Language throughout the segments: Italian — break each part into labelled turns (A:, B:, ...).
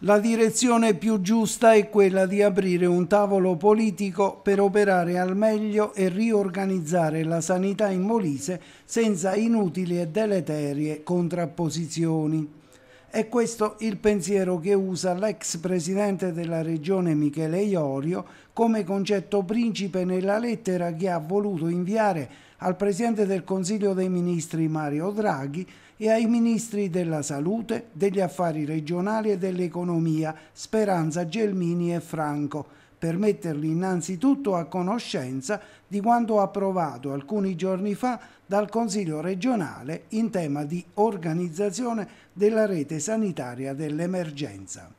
A: La direzione più giusta è quella di aprire un tavolo politico per operare al meglio e riorganizzare la sanità in Molise senza inutili e deleterie contrapposizioni. È questo il pensiero che usa l'ex presidente della regione Michele Iorio come concetto principe nella lettera che ha voluto inviare al presidente del Consiglio dei Ministri Mario Draghi e ai ministri della Salute, degli Affari Regionali e dell'Economia Speranza Gelmini e Franco per metterli innanzitutto a conoscenza di quanto approvato alcuni giorni fa dal Consiglio regionale in tema di organizzazione della rete sanitaria dell'emergenza.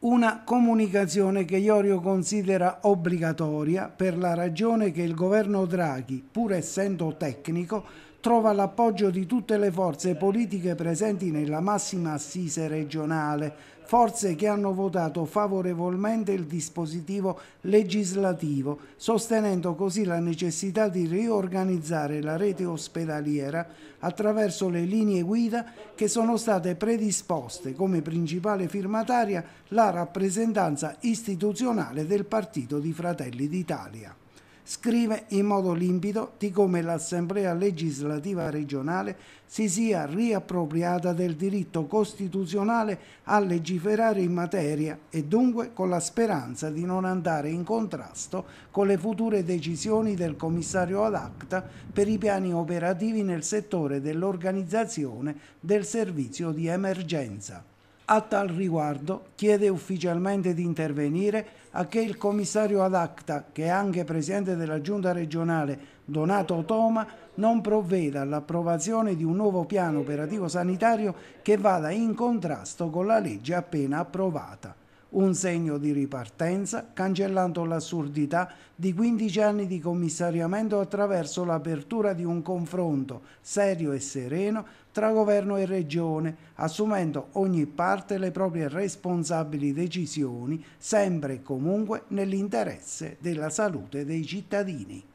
A: Una comunicazione che Iorio considera obbligatoria per la ragione che il governo Draghi, pur essendo tecnico, trova l'appoggio di tutte le forze politiche presenti nella massima assise regionale, forze che hanno votato favorevolmente il dispositivo legislativo, sostenendo così la necessità di riorganizzare la rete ospedaliera attraverso le linee guida che sono state predisposte come principale firmataria la rappresentanza istituzionale del Partito di Fratelli d'Italia scrive in modo limpido di come l'Assemblea legislativa regionale si sia riappropriata del diritto costituzionale a legiferare in materia e dunque con la speranza di non andare in contrasto con le future decisioni del commissario ad acta per i piani operativi nel settore dell'organizzazione del servizio di emergenza. A tal riguardo chiede ufficialmente di intervenire a che il commissario ad acta, che è anche presidente della giunta regionale Donato Toma, non provveda all'approvazione di un nuovo piano operativo sanitario che vada in contrasto con la legge appena approvata un segno di ripartenza, cancellando l'assurdità di 15 anni di commissariamento attraverso l'apertura di un confronto serio e sereno tra governo e regione, assumendo ogni parte le proprie responsabili decisioni, sempre e comunque nell'interesse della salute dei cittadini.